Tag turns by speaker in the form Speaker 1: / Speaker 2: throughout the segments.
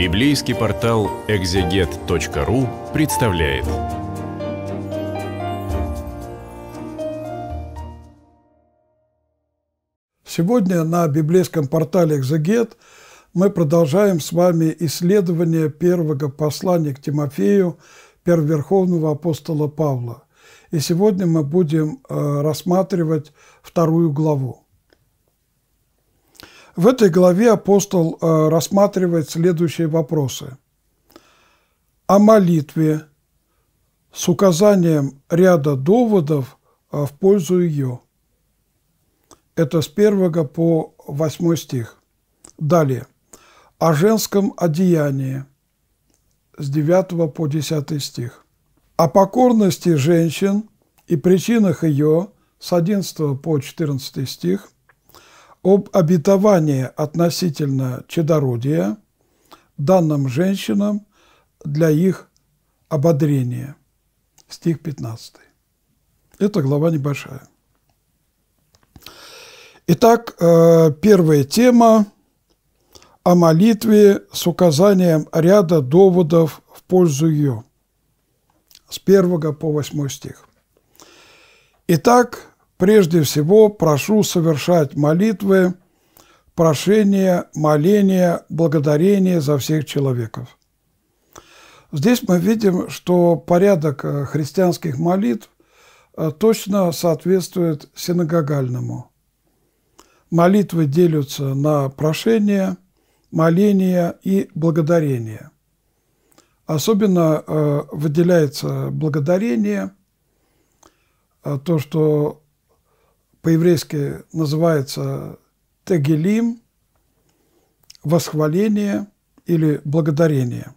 Speaker 1: Библейский портал экзегет.ру представляет. Сегодня на библейском портале «Экзегет» мы продолжаем с вами исследование первого послания к Тимофею, первоверховного апостола Павла. И сегодня мы будем э, рассматривать вторую главу. В этой главе апостол э, рассматривает следующие вопросы. О молитве с указанием ряда доводов э, в пользу ее. Это с 1 по 8 стих. Далее. О женском одеянии с 9 по 10 стих. О покорности женщин и причинах ее с 11 по 14 стих – об обетовании относительно чадородия, данным женщинам для их ободрения. Стих 15. Это глава небольшая. Итак, э, первая тема о молитве с указанием ряда доводов в пользу ее. С 1 по 8 стих. Итак, Прежде всего прошу совершать молитвы, прошения, моления, благодарения за всех человеков. Здесь мы видим, что порядок э, христианских молитв э, точно соответствует синагогальному. Молитвы делятся на прошение, моление и благодарение. Особенно э, выделяется благодарение, то, что по-еврейски называется тегелим, восхваление или благодарение.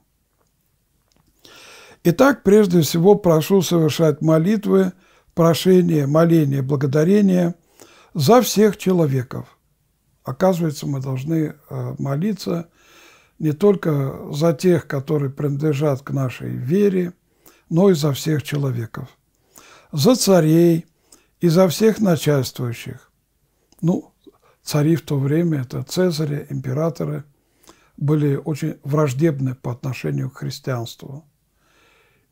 Speaker 1: Итак, прежде всего прошу совершать молитвы, прошение, моление, благодарение за всех человеков. Оказывается, мы должны э, молиться не только за тех, которые принадлежат к нашей вере, но и за всех человеков. За царей – и за всех начальствующих. Ну, цари в то время, это цезари, императоры, были очень враждебны по отношению к христианству.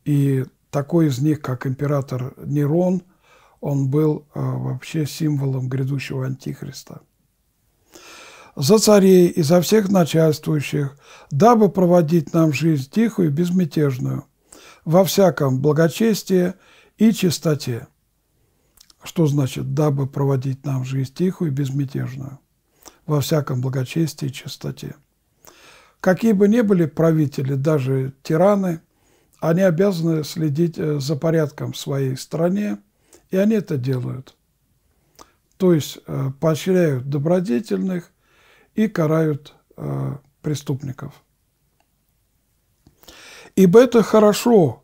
Speaker 1: И такой из них, как император Нерон, он был э, вообще символом грядущего антихриста. За царей и за всех начальствующих, дабы проводить нам жизнь тихую и безмятежную, во всяком благочестии и чистоте. Что значит «дабы проводить нам жизнь тихую и безмятежную, во всяком благочестии и чистоте»? Какие бы ни были правители, даже тираны, они обязаны следить э, за порядком в своей стране, и они это делают. То есть э, поощряют добродетельных и карают э, преступников. Ибо это хорошо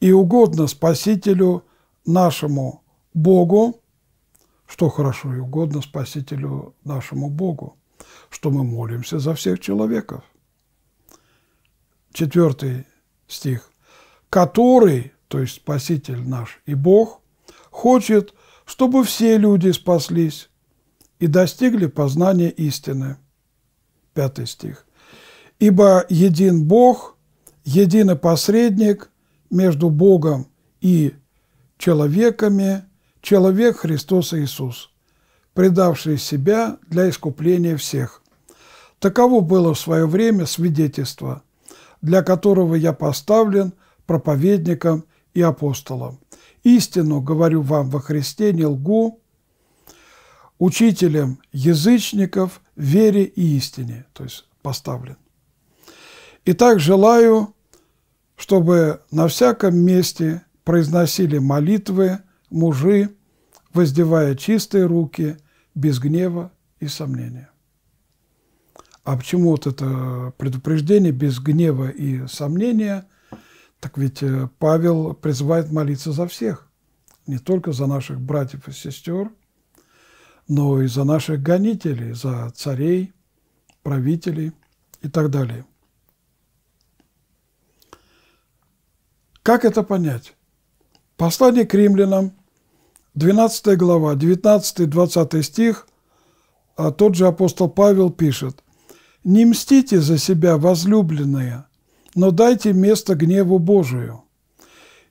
Speaker 1: и угодно Спасителю нашему – Богу, что хорошо и угодно Спасителю нашему Богу, что мы молимся за всех человеков. Четвертый стих. «Который, то есть Спаситель наш и Бог, хочет, чтобы все люди спаслись и достигли познания истины». Пятый стих. «Ибо един Бог, единый посредник между Богом и человеками – человек Христос Иисус, предавший себя для искупления всех. Таково было в свое время свидетельство, для которого я поставлен проповедником и апостолом. Истину говорю вам во Христе, не лгу, учителем язычников, вере и истине, то есть поставлен. Итак, желаю, чтобы на всяком месте произносили молитвы мужи, воздевая чистые руки без гнева и сомнения. А почему вот это предупреждение без гнева и сомнения? Так ведь э, Павел призывает молиться за всех, не только за наших братьев и сестер, но и за наших гонителей, за царей, правителей и так далее. Как это понять? Послание к римлянам – 12 глава, 19-20 стих, а тот же апостол Павел пишет, «Не мстите за себя, возлюбленные, но дайте место гневу Божию,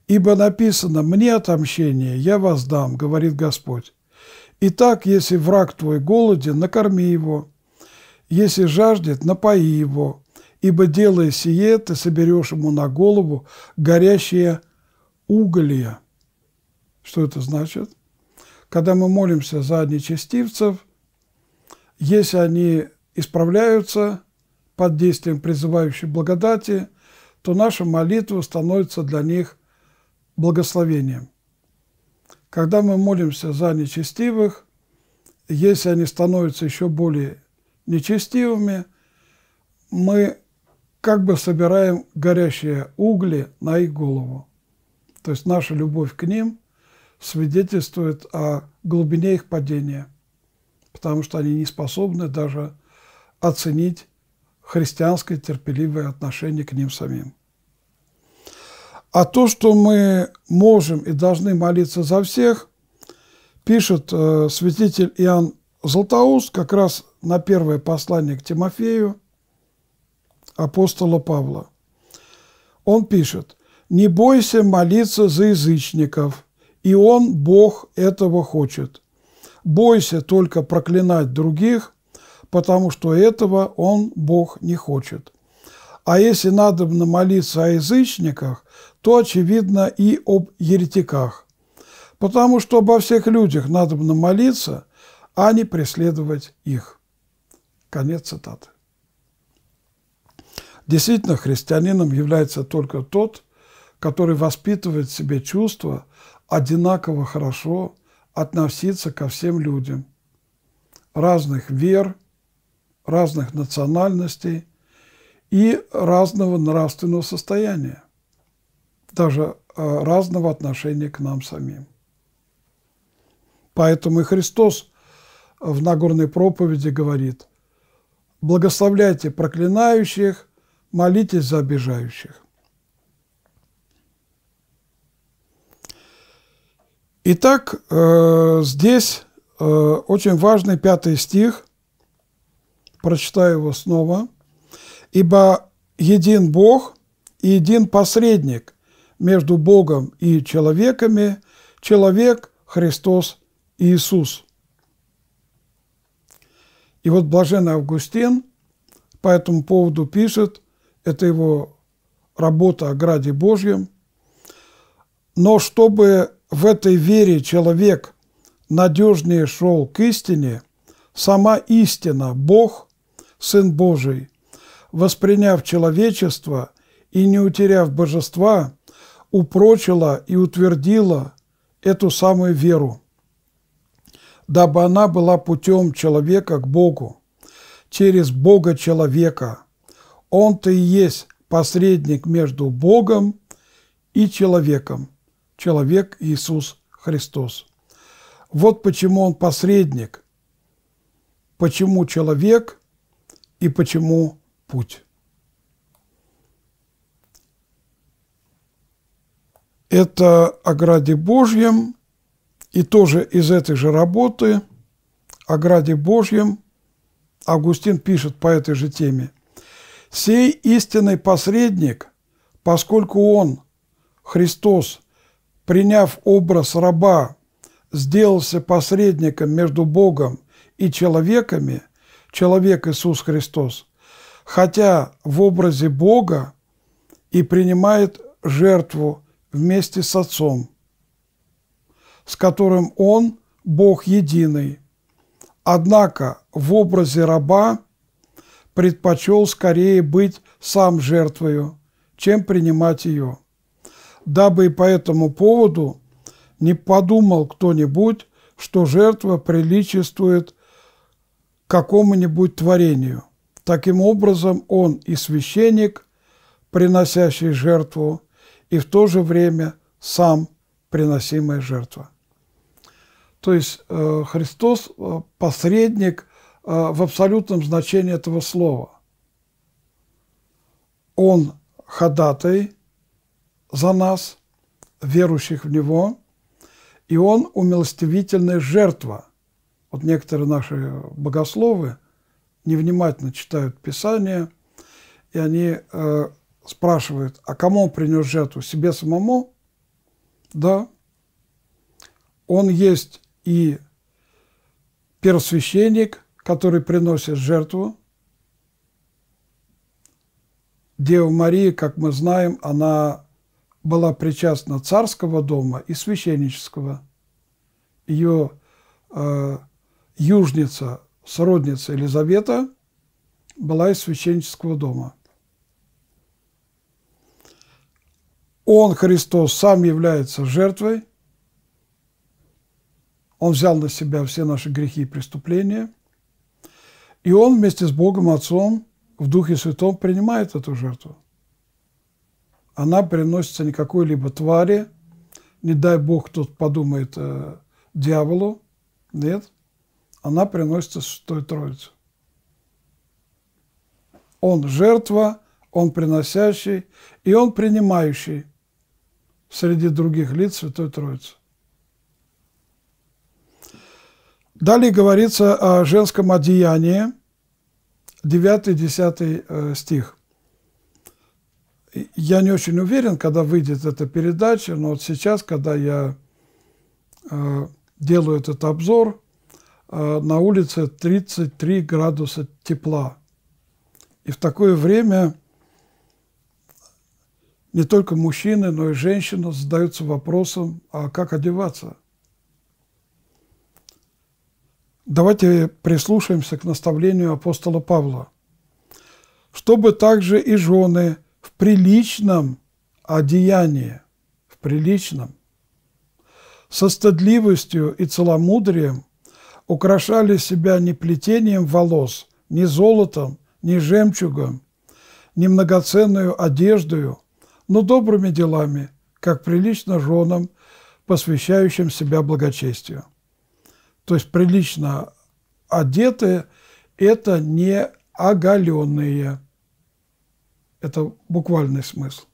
Speaker 1: ибо написано, мне отомщение, я воздам, говорит Господь. Итак, если враг твой голоден, накорми его, если жаждет, напои его, ибо, делая сие, ты соберешь ему на голову горящие уголья». Что это значит? когда мы молимся за нечестивцев, если они исправляются под действием призывающей благодати, то наша молитва становится для них благословением. Когда мы молимся за нечестивых, если они становятся еще более нечестивыми, мы как бы собираем горящие угли на их голову. То есть наша любовь к ним – свидетельствует о глубине их падения, потому что они не способны даже оценить христианское терпеливое отношение к ним самим. А то, что мы можем и должны молиться за всех, пишет э, святитель Иоанн Златоуст как раз на первое послание к Тимофею апостола Павла. Он пишет, «Не бойся молиться за язычников, и он, Бог, этого хочет. Бойся только проклинать других, потому что этого он, Бог, не хочет. А если надо молиться о язычниках, то, очевидно, и об еретиках, потому что обо всех людях надо молиться, а не преследовать их. Конец цитаты. Действительно, христианином является только тот, который воспитывает в себе чувство одинаково хорошо относиться ко всем людям разных вер, разных национальностей и разного нравственного состояния, даже э, разного отношения к нам самим. Поэтому и Христос в Нагорной проповеди говорит, «Благословляйте проклинающих, молитесь за обижающих». Итак, э, здесь э, очень важный пятый стих. Прочитаю его снова. «Ибо един Бог и един посредник между Богом и человеками, человек Христос Иисус». И вот блаженный Августин по этому поводу пишет, это его работа о Граде Божьем, но чтобы в этой вере человек надежнее шел к истине, сама истина, Бог, Сын Божий, восприняв человечество и не утеряв божества, упрочила и утвердила эту самую веру, дабы она была путем человека к Богу, через Бога человека. Он-то и есть посредник между Богом и человеком человек Иисус Христос. Вот почему он посредник, почему человек и почему путь. Это о граде Божьем, и тоже из этой же работы о граде Божьем Августин пишет по этой же теме. «Сей истинный посредник, поскольку он, Христос, – приняв образ раба, сделался посредником между Богом и человеками, человек Иисус Христос, хотя в образе Бога и принимает жертву вместе с Отцом, с которым Он, Бог единый. Однако в образе раба предпочел скорее быть сам жертвою, чем принимать ее дабы и по этому поводу не подумал кто-нибудь, что жертва приличествует какому-нибудь творению. Таким образом, он и священник, приносящий жертву, и в то же время сам приносимая жертва. То есть э, Христос э, – посредник э, в абсолютном значении этого слова. Он ходатай – за нас, верующих в Него, и Он умилостивительная жертва. Вот некоторые наши богословы невнимательно читают Писание, и они э, спрашивают, а кому он принес жертву? Себе самому? Да. Он есть и первосвященник, который приносит жертву. Дева Мария, как мы знаем, она была причастна царского дома и священнического. Ее э, южница, сородница Елизавета была из священнического дома. Он, Христос, сам является жертвой. Он взял на себя все наши грехи и преступления. И Он вместе с Богом Отцом в Духе Святом принимает эту жертву она приносится не какой-либо твари, не дай бог тут подумает э, дьяволу, нет, она приносится Святой Троице. Он жертва, он приносящий, и он принимающий среди других лиц Святой Троицы. Далее говорится о женском одеянии, 9-10 э, стих. Я не очень уверен, когда выйдет эта передача, но вот сейчас, когда я э, делаю этот обзор, э, на улице 33 градуса тепла. И в такое время не только мужчины, но и женщины задаются вопросом, а как одеваться? Давайте прислушаемся к наставлению апостола Павла. «Чтобы также и жены – приличном одеянии, в приличном. Со стыдливостью и целомудрием украшали себя не плетением волос, не золотом, не жемчугом, не многоценную одеждою, но добрыми делами, как прилично женам, посвящающим себя благочестию. То есть прилично одетые – это не оголенные – это буквальный смысл.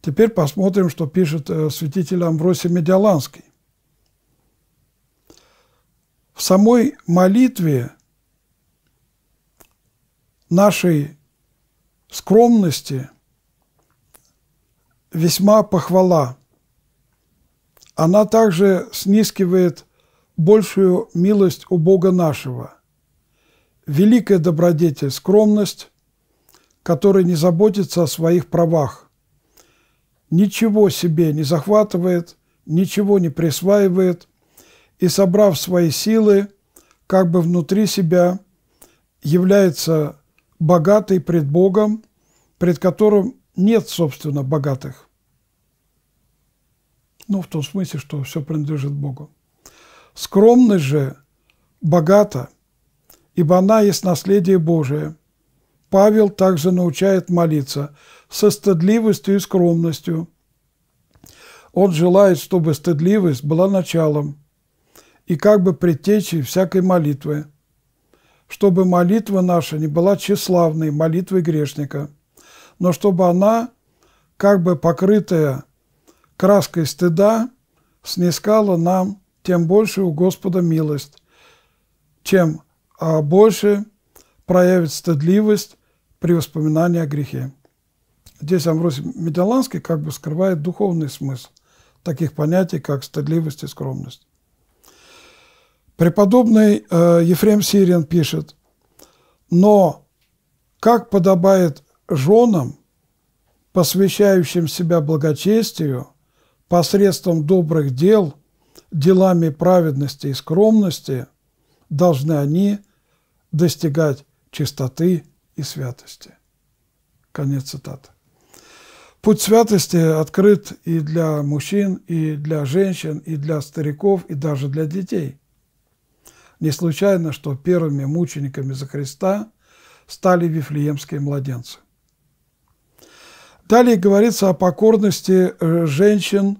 Speaker 1: Теперь посмотрим, что пишет э, святитель Амвросий Медиаланский. В самой молитве нашей скромности весьма похвала. Она также снискивает большую милость у Бога нашего – великая добродетель – скромность, который не заботится о своих правах, ничего себе не захватывает, ничего не присваивает и, собрав свои силы, как бы внутри себя является богатый пред Богом, пред которым нет, собственно, богатых. Ну, в том смысле, что все принадлежит Богу. Скромность же богата – ибо она есть наследие Божие. Павел также научает молиться со стыдливостью и скромностью. Он желает, чтобы стыдливость была началом и как бы предтечей всякой молитвы, чтобы молитва наша не была тщеславной молитвой грешника, но чтобы она, как бы покрытая краской стыда, снискала нам тем больше у Господа милость, чем а больше проявит стыдливость при воспоминании о грехе. Здесь Амвросий Медиаланский как бы скрывает духовный смысл таких понятий, как стыдливость и скромность. Преподобный э, Ефрем Сирин пишет, «Но как подобает женам, посвящающим себя благочестию, посредством добрых дел, делами праведности и скромности, должны они – достигать чистоты и святости. Конец цитаты. Путь святости открыт и для мужчин, и для женщин, и для стариков, и даже для детей. Не случайно, что первыми мучениками за Христа стали вифлеемские младенцы. Далее говорится о покорности э, женщин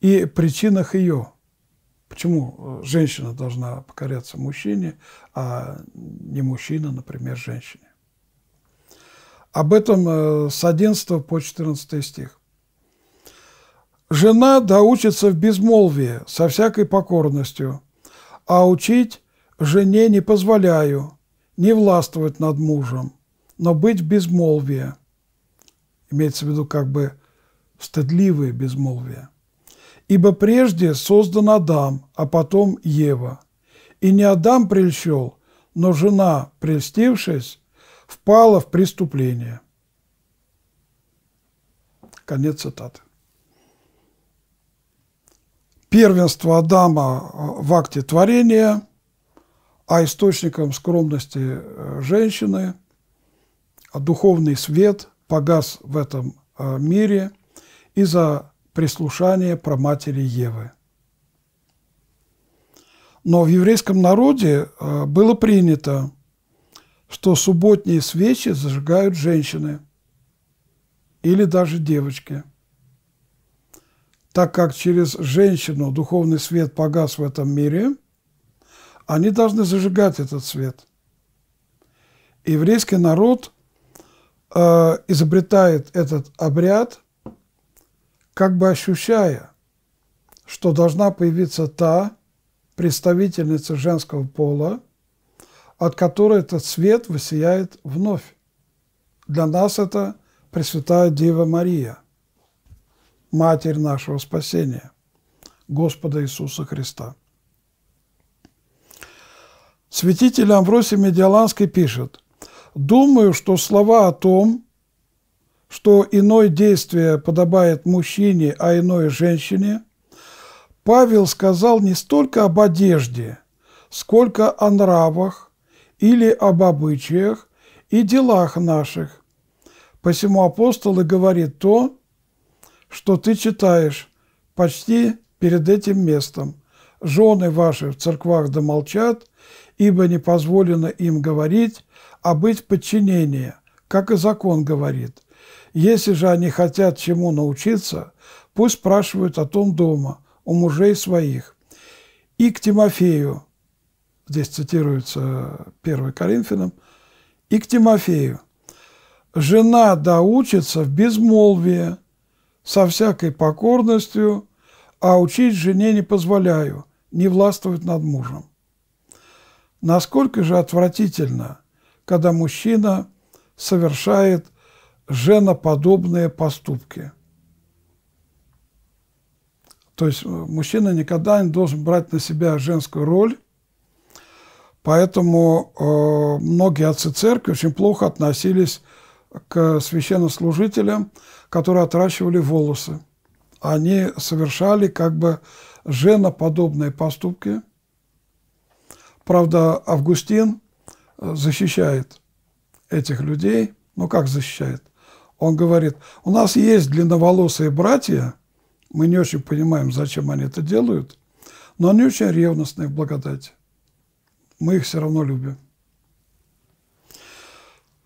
Speaker 1: и причинах ее. Почему э, женщина должна покоряться мужчине, а не мужчина, например, женщине? Об этом э, с 11 по 14 стих. «Жена доучится в безмолвии со всякой покорностью, а учить жене не позволяю, не властвовать над мужем, но быть в безмолвии». Имеется в виду как бы стыдливое безмолвие. Ибо прежде создан Адам, а потом Ева. И не Адам прельщел, но жена, прельстившись, впала в преступление. Конец цитаты. Первенство Адама э, в акте творения, а источником скромности э, женщины, а духовный свет погас в этом э, мире из-за прислушание про матери Евы. Но в еврейском народе э, было принято, что субботние свечи зажигают женщины или даже девочки. Так как через женщину духовный свет погас в этом мире, они должны зажигать этот свет. Еврейский народ э, изобретает этот обряд как бы ощущая, что должна появиться та представительница женского пола, от которой этот свет высияет вновь. Для нас это Пресвятая Дева Мария, Матерь нашего спасения, Господа Иисуса Христа. Святитель Амвросий Медиаланский пишет, «Думаю, что слова о том, что иное действие подобает мужчине, а иное – женщине, Павел сказал не столько об одежде, сколько о нравах или об обычаях и делах наших. Посему апостол и говорит то, что ты читаешь почти перед этим местом. Жены ваши в церквах домолчат, ибо не позволено им говорить, а быть в подчинении, как и закон говорит. Если же они хотят чему научиться, пусть спрашивают о том дома, у мужей своих. И к Тимофею, здесь цитируется 1 Коринфянам, и к Тимофею. Жена доучится да в безмолвии, со всякой покорностью, а учить жене не позволяю, не властвовать над мужем. Насколько же отвратительно, когда мужчина совершает женоподобные поступки. То есть э, мужчина никогда не должен брать на себя женскую роль, поэтому э, многие отцы церкви очень плохо относились к священнослужителям, которые отращивали волосы. Они совершали как бы женоподобные поступки. Правда, Августин э, защищает этих людей. Ну как защищает? Он говорит, у нас есть длинноволосые братья, мы не очень понимаем, зачем они это делают, но они очень ревностные в благодати. Мы их все равно любим.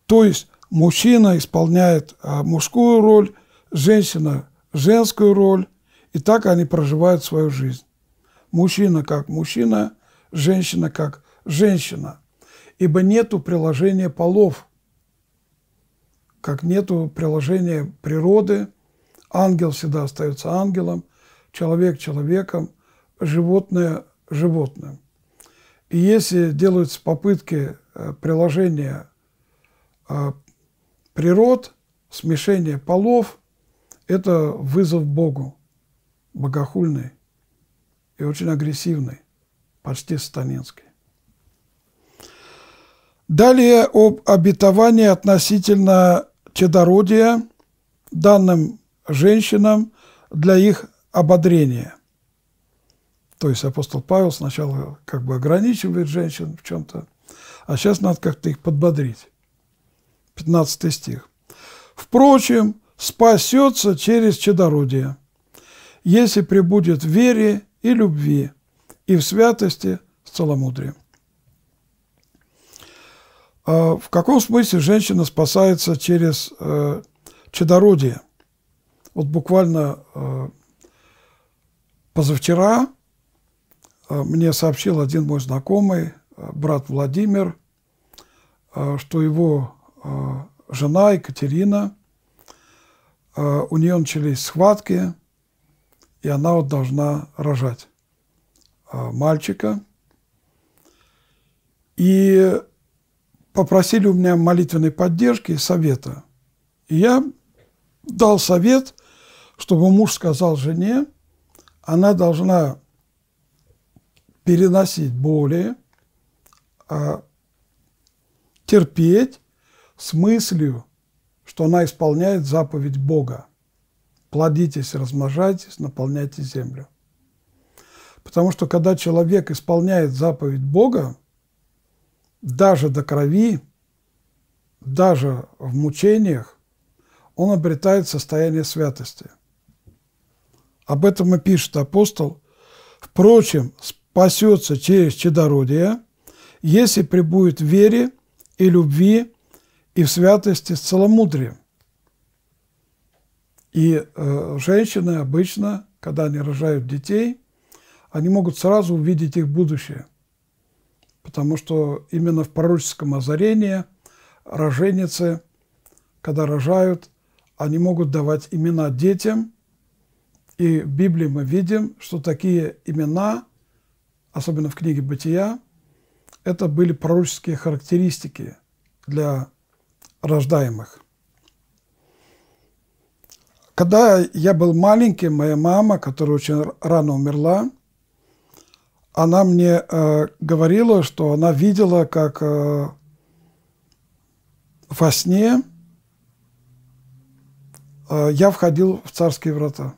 Speaker 1: То есть мужчина исполняет а, мужскую роль, женщина – женскую роль, и так они проживают свою жизнь. Мужчина как мужчина, женщина как женщина. Ибо нету приложения полов – как нету приложения природы, ангел всегда остается ангелом, человек человеком, животное животным. И если делаются попытки э, приложения э, природ, смешения полов, это вызов Богу, богохульный и очень агрессивный, почти сатанинский. Далее об обетовании относительно чадородия данным женщинам для их ободрения. То есть апостол Павел сначала как бы ограничивает женщин в чем-то, а сейчас надо как-то их подбодрить. 15 стих. «Впрочем, спасется через чадородие, если прибудет в вере и любви, и в святости с целомудрием». А, в каком смысле женщина спасается через э, чадородие? Вот буквально э, позавчера э, мне сообщил один мой знакомый, э, брат Владимир, э, что его э, жена Екатерина, э, у нее начались схватки, и она вот должна рожать э, мальчика. И попросили у меня молитвенной поддержки и совета. И я дал совет, чтобы муж сказал жене, она должна переносить боли, а терпеть с мыслью, что она исполняет заповедь Бога. Плодитесь, размножайтесь, наполняйте землю. Потому что когда человек исполняет заповедь Бога, даже до крови, даже в мучениях, он обретает состояние святости. Об этом и пишет апостол. Впрочем, спасется через чадородие, если прибудет в вере и любви и в святости с целомудрием. И э, женщины обычно, когда они рожают детей, они могут сразу увидеть их будущее – потому что именно в пророческом озарении роженицы, когда рожают, они могут давать имена детям, и в Библии мы видим, что такие имена, особенно в книге «Бытия», это были пророческие характеристики для рождаемых. Когда я был маленьким, моя мама, которая очень рано умерла, она мне э, говорила, что она видела, как э, во сне э, я входил в царские врата.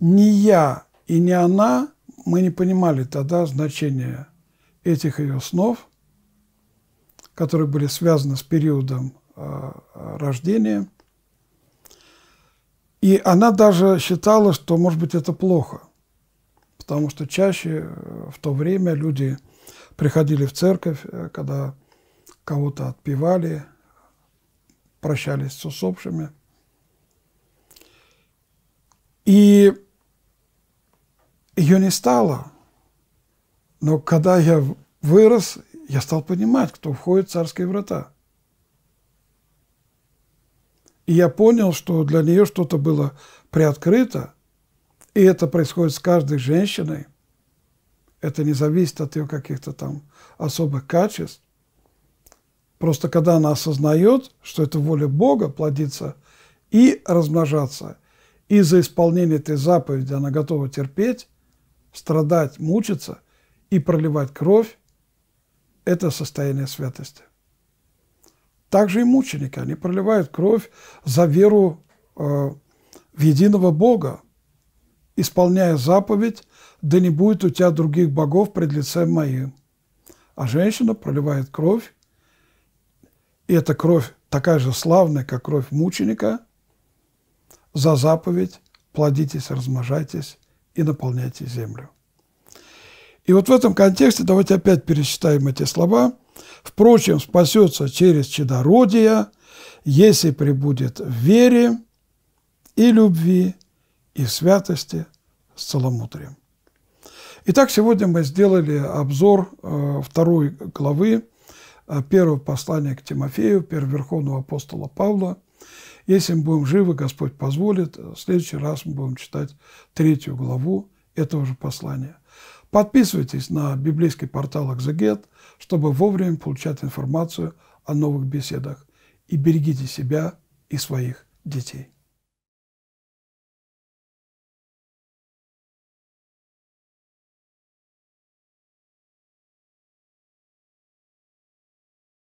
Speaker 1: Ни я и не она, мы не понимали тогда значения этих ее снов, которые были связаны с периодом э, рождения. И она даже считала, что, может быть, это плохо – потому что чаще э, в то время люди приходили в церковь, э, когда кого-то отпевали, прощались с усопшими. И ее не стало. Но когда я вырос, я стал понимать, кто входит в царские врата. И я понял, что для нее что-то было приоткрыто – и это происходит с каждой женщиной. Это не зависит от ее каких-то там особых качеств. Просто когда она осознает, что это воля Бога плодиться и размножаться, и за исполнение этой заповеди она готова терпеть, страдать, мучиться и проливать кровь, это состояние святости. Также и мученики, они проливают кровь за веру э, в единого Бога, исполняя заповедь, да не будет у тебя других богов пред лицем моим. А женщина проливает кровь, и эта кровь такая же славная, как кровь мученика, за заповедь плодитесь, размножайтесь и наполняйте землю. И вот в этом контексте давайте опять перечитаем эти слова. «Впрочем, спасется через чадородие, если прибудет в вере и любви, и святости с целомудрием. Итак, сегодня мы сделали обзор э, второй главы э, первого послания к Тимофею, первоверховного апостола Павла. Если мы будем живы, Господь позволит, в следующий раз мы будем читать третью главу этого же послания. Подписывайтесь на библейский портал «Экзегет», чтобы вовремя получать информацию о новых беседах. И берегите себя и своих детей.